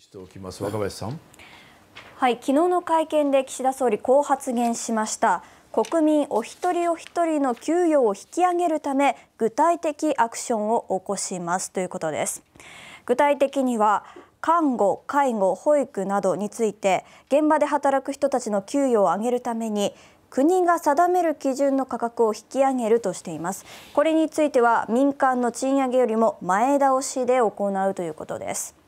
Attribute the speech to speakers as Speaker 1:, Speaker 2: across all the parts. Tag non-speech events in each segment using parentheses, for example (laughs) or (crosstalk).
Speaker 1: しておきます若林さん
Speaker 2: はい昨日の会見で岸田総理こう発言しました国民お一人お一人の給与を引き上げるため具体的アクションを起こしますということです具体的には看護介護保育などについて現場で働く人たちの給与を上げるために国が定める基準の価格を引き上げるとしていますこれについては民間の賃上げよりも前倒しで行うということです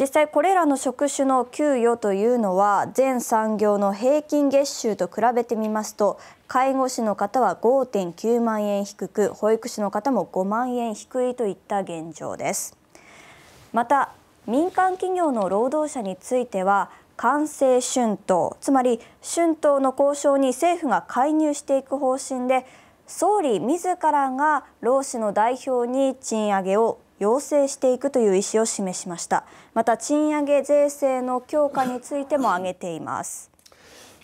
Speaker 2: 実際これらの職種の給与というのは全産業の平均月収と比べてみますと介護士の方は5.9万円低く保育士の方も5万円低いといった現状ですまた民間企業の労働者については完成春闘つまり春闘の交渉に政府が介入していく方針で総理自らが労使の代表に賃上げを要請していくという意思を示しましたまた賃上げ税制の強化についても挙げています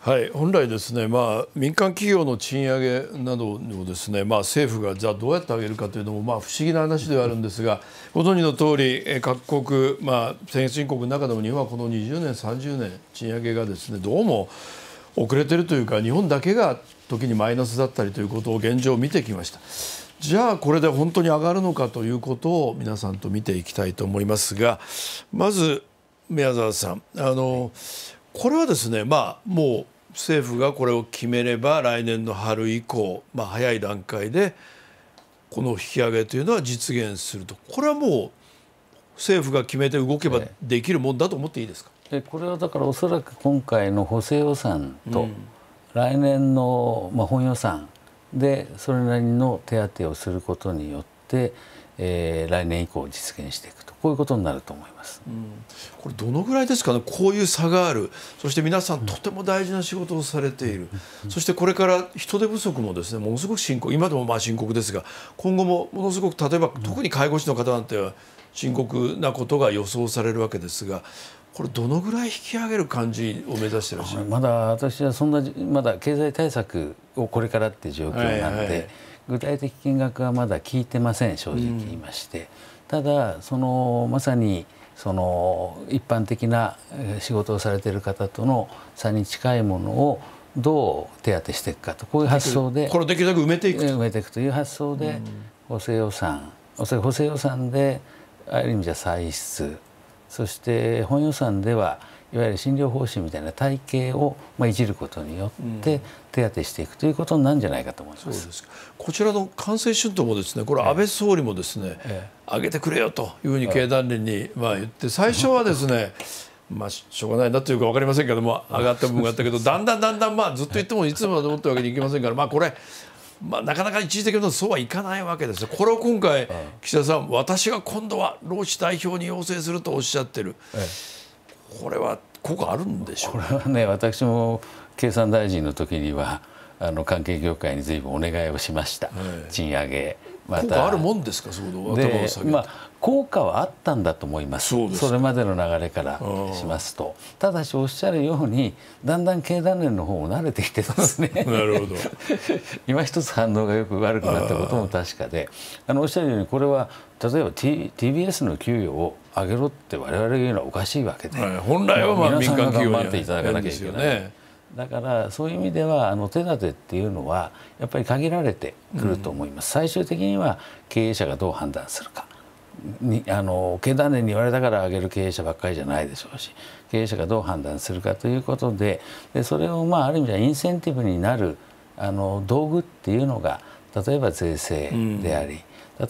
Speaker 1: はい、本来ですね、まあ、民間企業の賃上げなどをですね、まあ、政府がじゃあどうやって上げるかというのも、まあ、不思議な話ではあるんですがご存知の通り各国、まあ、先進国の中でも日本はこの20年、30年賃上げがですねどうも遅れているというか日本だけが時にマイナスだったりということを現状見てきました。じゃあこれで本当に上がるのかということを皆さんと見ていきたいと思いますがまず宮沢さんあのこれはですねまあもう政府がこれを決めれば来年の春以降、まあ、早い段階でこの引き上げというのは実現するとこれはもう政府が決めて動けばできるもんだと思っていいですか
Speaker 3: でこれはだからおそらく今回の補正予算と、来年の、まあ、本予算でそれなりの手当てをすることによって、えー、来年以降実現していくとこういうことになると思います、うん、これどのぐらいですかねこういう差があるそして皆さんとても大事な仕事
Speaker 1: をされている、うん、そしてこれから人手不足もですねものすごく深刻今でもまあ深刻ですが今後もものすごく例えば特に介護士の方なんて深刻なことが予想さ
Speaker 3: れるわけですがこれどのぐらい引き上げる感じを目指してらっしゃるまだ私はそんなまだ経済対策をこれからっていう状況なので、はいはい、具体的金額はまだ聞いてません正直言いまして、うん、ただそのまさにその一般的な仕事をされてる方との差に近いものをどう手当てしていくかとこういう発想でこれできるだけ埋めていく埋めていくという発想で、補正予算補正予算である意味じゃ歳出そして本予算ではいわゆる診療方針みたいな体系をまあいじることによって手当てしていくということなんじゃないかと思います。うん、こちらの完成春
Speaker 1: 闘もですね、これ安倍総理もですね、ええ、上げてくれよというふうに経団連にまあ言って最初はですね。(laughs) まあ、しょうがないなというか分かりませんけども上がった部分があったけどだんだんだんだん、まあ、ずっと言ってもいつまでもってわけにいきませんから、まあ、これまあ、なかなか一時的にそうはいかないわけですこれを今回、岸田さん、私が今度は労使代表に要請するとおっしゃってる、
Speaker 3: これは効果あるんでしょうこれはね、私も経産大臣の時には、あの関係業界にずいぶんお願いをしました、賃上げまた効果あるも
Speaker 1: んですかその頭を下げまあ、
Speaker 3: 効果はあったんだと思いますそれまでの流れからしますとただしおっしゃるようにだんだん経団連の方も慣れてきてますねなるほど (laughs) 今一つ反応がよく悪くなったことも確かであのおっしゃるようにこれは例えば、T、TBS の給与を上げろって我々が言うのはおかしいわけで、はい、本来はまあ民間企業にっていただかなきゃいけない。だからそういう意味ではあの手立てっていうのはやっぱり限られてくると思います、うん、最終的には経営者がどう判断するかにあの経団連に言われたから上げる経営者ばっかりじゃないでしょうし経営者がどう判断するかということででそれをまあある意味ではインセンティブになるあの道具っていうのが例えば税制であり、うん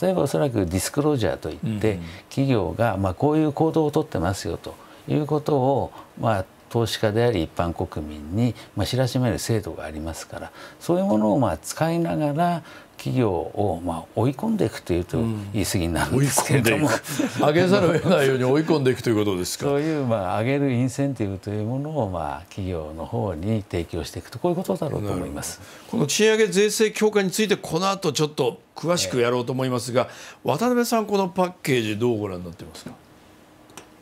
Speaker 3: 例えばおそらくディスクロージャーといって、企業がまあこういう行動をとってますよということをまあ投資家であり一般国民に、まあ、知らしめる制度がありますからそういうものをまあ使いながら企業をまあ追い込んでいくというと言い過ぎになるんですけれども、うん、上げざるを得ないように追い込んでいくということですかそういうまあ上げるインセンティブというものをまあ企業の方に提供していくとこういうことだろうと思います
Speaker 1: この賃上げ税制強化についてこの後ちょっと詳しくやろうと思いますが、えー、渡辺さんこのパッケージどうご覧になってますか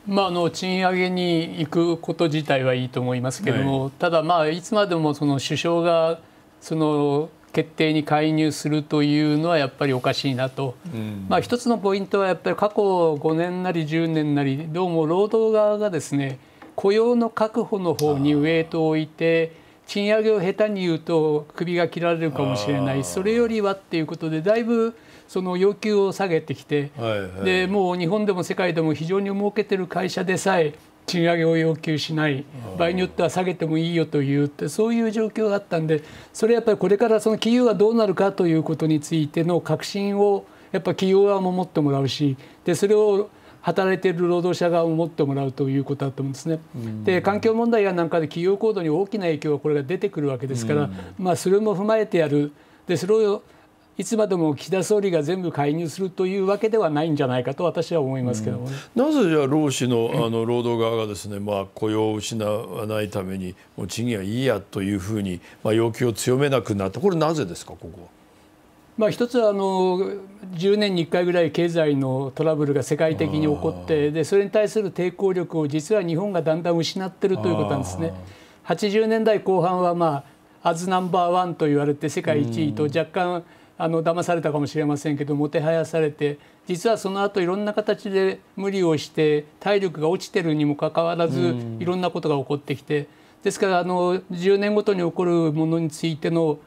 Speaker 4: まあ、あの賃上げに行くこと自体はいいと思いますけども、ただ、まあ、いつまでもその首相がその決定に介入するというのはやっぱりおかしいなと、うん、まあ、一つのポイントはやっぱり過去5年なり10年なりどうも労働側がですね雇用の確保の方にウエイトを置いて賃上げを下手に言うと首が切られるかもしれないそれよりはっていうことでだいぶその要求を下げてきて、はいはい、でもう日本でも世界でも非常に儲けてる会社でさえ賃上げを要求しない場合によっては下げてもいいよというってそういう状況があったんでそれやっぱりこれからその企業がどうなるかということについての確信をやっぱ企業側も持ってもらうしでそれを働いている労働者側を持ってもらうということだと思うんですね。で環境問題やなんかで企業行動に大きな影響がこれが出てくるわけですから、まあ、それも踏まえてやるでそれをいつまでも岸田総理が全部介入するというわけではないんじゃないかと私は思いますけど、ね
Speaker 1: うん、なぜじゃあ労使のあの労働側がですね、まあ、雇用を失わないためにもう賃金はいいやというふうに、まあ、要求を強めなくなったこれなぜですかここは。
Speaker 4: まあ、一つはあの10年に1回ぐらい経済のトラブルが世界的に起こってでそれに対する抵抗力を実は日本がだんだん失ってるということなんですね。80年代後半は、まあ、アズナンバーワンと言われて世界1位と若干あの騙されたかもしれませんけどもてはやされて実はその後いろんな形で無理をして体力が落ちてるにもかかわらずいろんなことが起こってきてですからあの10年ごとに起こるものについての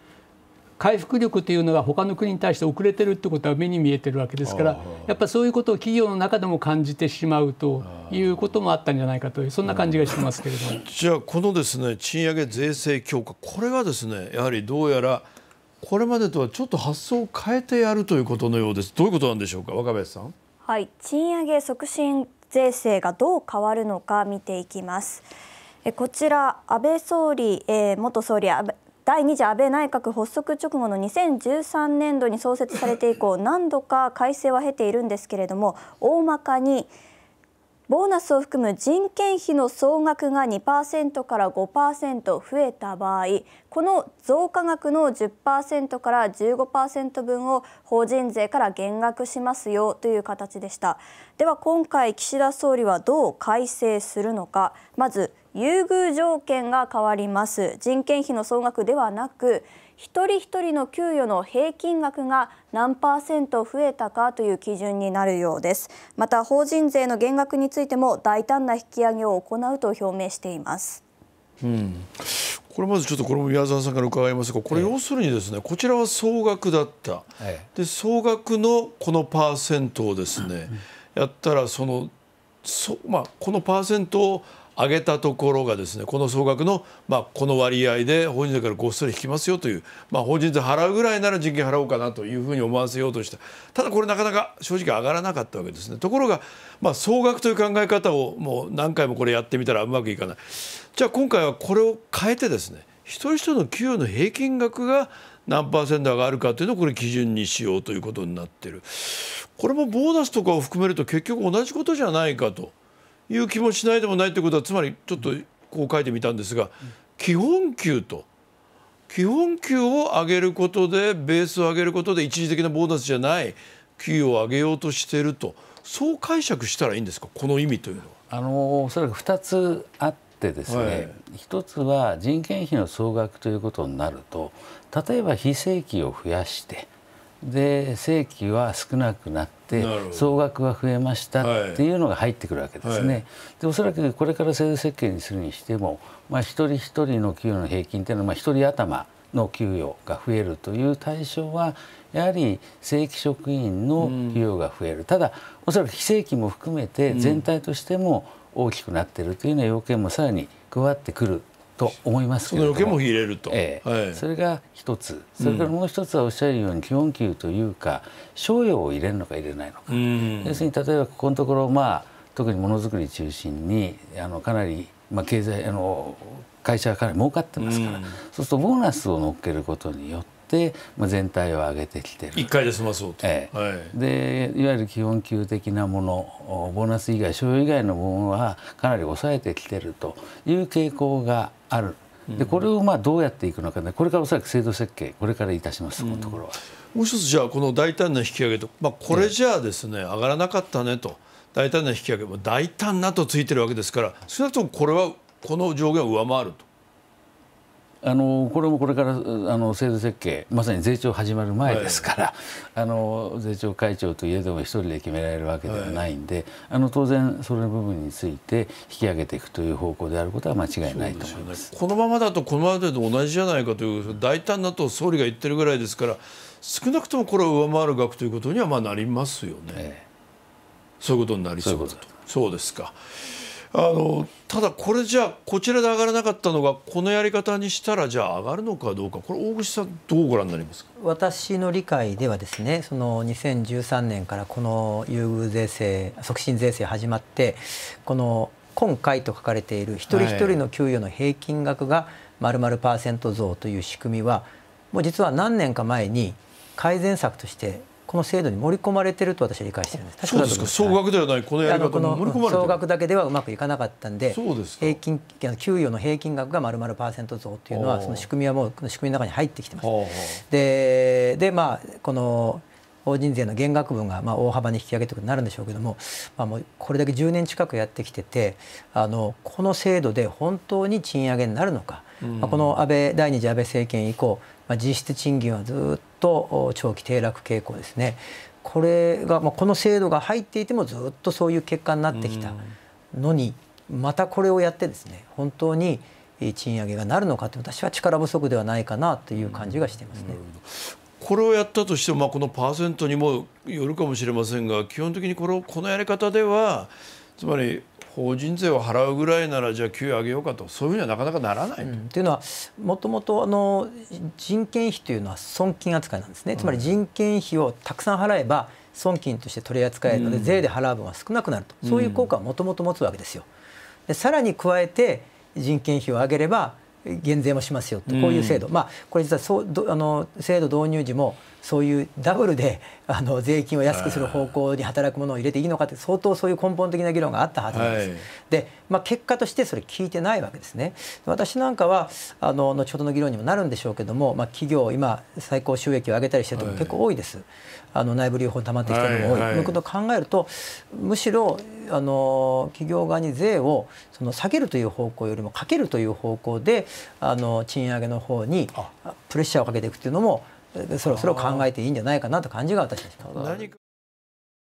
Speaker 4: 回復力というのが他の国に対して遅れてるってことは目に見えて
Speaker 1: るわけですから
Speaker 4: やっぱそういうことを企業の中でも感じてしまうという
Speaker 1: こともあったんじゃないかと
Speaker 4: いうそんな感じがしますけれども、うん、
Speaker 1: じゃあこのですね賃上げ税制強化これはですねやはりどうやらこれまでとはちょっと発想を変えてやるということのようですどういうことなんでしょうか若林さん。
Speaker 2: はい賃上げ促進税制がどう変わるのか見ていきます。えこちら安倍総理、えー、元総理安第2次安倍内閣発足直後の2013年度に創設されて以降 (laughs) 何度か改正は経ているんですけれども大まかにボーナスを含む人件費の総額が2%から5%増えた場合この増加額の10%から15%分を法人税から減額しますよという形でしたでは今回岸田総理はどう改正するのかまず優遇条件が変わります人件費の総額ではなく一人一人の給与の平均額が何パーセント増えたかという基準になるようですまた法人税の減額についても大胆な引き上げを行うと表明しています
Speaker 1: うん、これまずちょっとこれも宮沢さんから伺いますがこれ要するにですね、こちらは総額だった、で総額のこのパーセントをですね、やったらそのそ、まあ、このパーセントを上げたところがですねこの総額の、まあ、この割合で法人税からごっそり引きますよという、まあ、法人税払うぐらいなら人件払おうかなというふうに思わせようとしたただこれなかなか正直上がらなかったわけですねところが、まあ、総額という考え方をもう何回もこれやってみたらうまくいかないじゃあ今回はこれを変えてですね一人一人の給与の平均額が何パーセント上がるかというのをこれ基準にしようということになってるこれもボーナスとかを含めると結局同じことじゃないかという気もしないでもないということはつまりちょっとこう書いてみたんですが基本給と基本給を上げることでベースを上げることで一時的なボーナスじゃない給与を上げようとしているとそう解釈したらいいんですかこの意味というのは。
Speaker 3: あのおそらく2つあってですね、はい、1つは人件費の総額ということになると例えば非正規を増やしてで正規は少なくなって総額は増えましたっていうのが入ってくるわけですね。はいはい、でおそらくこれから制度設計にするにしても、まあ、一人一人の給与の平均っていうのは、まあ、一人頭の給与が増えるという対象はやはり正規職員の給与が増える、うん、ただおそらく非正規も含めて全体としても大きくなっているというような要件もさらに加わってくると思いますけどもそも入れると、ええはい、それが一つそれからもう一つはおっしゃるように基本給というか賞与を入れるのか入れないのか、うん、要するに例えばここのところ、まあ、特にものづくり中心にあのかなり、まあ、経済あの会社はかなり儲かってますから、うん、そうするとボーナスを乗っけることによって、まあ、全体を上げてきてる1
Speaker 1: 回で済まそうと、え
Speaker 3: えはい、でいわゆる基本給的なものボーナス以外賞与以外の部分はかなり抑えてきてるという傾向があるでこれをまあどうやっていくのかねこれからおそらく制度設計これからいたします、このところは、もう一つじゃあこの大胆な引き
Speaker 1: 上げと、まあ、これじゃあですね、上がらなかったねと大胆な引き上げ大胆なとついてるわけですから少なくともこれはこの上限を上回ると
Speaker 3: あのこれもこれからあの制度設計まさに税調始まる前ですから、はい、あの税調会長といえども一人で決められるわけではないんで、はい、あの当然それの部分について引き上げていくという方向であることは間違いないと思います、ね、このままだとこのままでと同じ
Speaker 1: じゃないかという大胆なと総理が言ってるぐらいですから少なくともこれを上回る額ということにはまあなりますよね。ええ、そういうことになりそうだと。そうですか。あのただ、これじゃこちらで上がらなかったのがこのやり方にしたらじゃあ上がるのかどうかこれ大口さんどうご覧になりますか
Speaker 5: 私の理解ではですねその2013年からこの優遇税制促進税制始まってこの今回と書かれている一人一人の給与の平均額がまるまるパーセント増という仕組みはもう実は何年か前に改善策としてこの制度に盛り込まれてると私は理解してるんですそうですか総額ではないこのやり方も盛り込まれてる総額だけではうまくいかなかったんでそうです平均給与の平均額がまるまるパーセント増っていうのはその仕組みはもう仕組みの中に入ってきてますででまあこの法人税の減額分がまあ大幅に引き上げていうことになるんでしょうけども,、まあ、もうこれだけ10年近くやってきててあのこの制度で本当に賃上げになるのか、うん、まあ、この安倍第二次安倍政権以降、まあ、実質賃金はずっとと長期低落傾向ですねこれが、まあ、この制度が入っていてもずっとそういう結果になってきたのにまたこれをやってですね本当に賃上げがなるのかと私は力不足ではないかなという感じがしていますね。
Speaker 1: これをやったとしても、まあ、このパーセントにもよるかもしれませんが基本的にこれをこのやり方ではつまり法人税を払うぐらいならじゃあ給与上げようかとそういうふうにはなかなかならないと。うん、い
Speaker 5: うのはもともと人件費というのは損金扱いなんですね、つまり人件費をたくさん払えば損金として取り扱えるので、税で払う分は少なくなるとそういう効果はもともと持つわけですよ。でさらに加えて人件費を上げれば減税もしますよとこういう制度、まあこれ実はそうあの制度導入時もそういうダブルであの税金を安くする方向に働くものを入れていいのかって相当そういう根本的な議論があったはずなんです。はい、で、まあ、結果としてそれ聞いてないわけですね。私なんかはあの後ほどの議論にもなるんでしょうけども、まあ、企業今最高収益を上げたりしてるとこ結構多いです。はい、あの内部留保に溜まってきてるのも多い。はいはい、ことを考えるとむしろあの企業側に税をその下げるという方向よりもかけるという方向であの賃上げの方にプレッシャーをかけていくっていうのもそろそろ考えていいんじゃないかなと感じが私はち。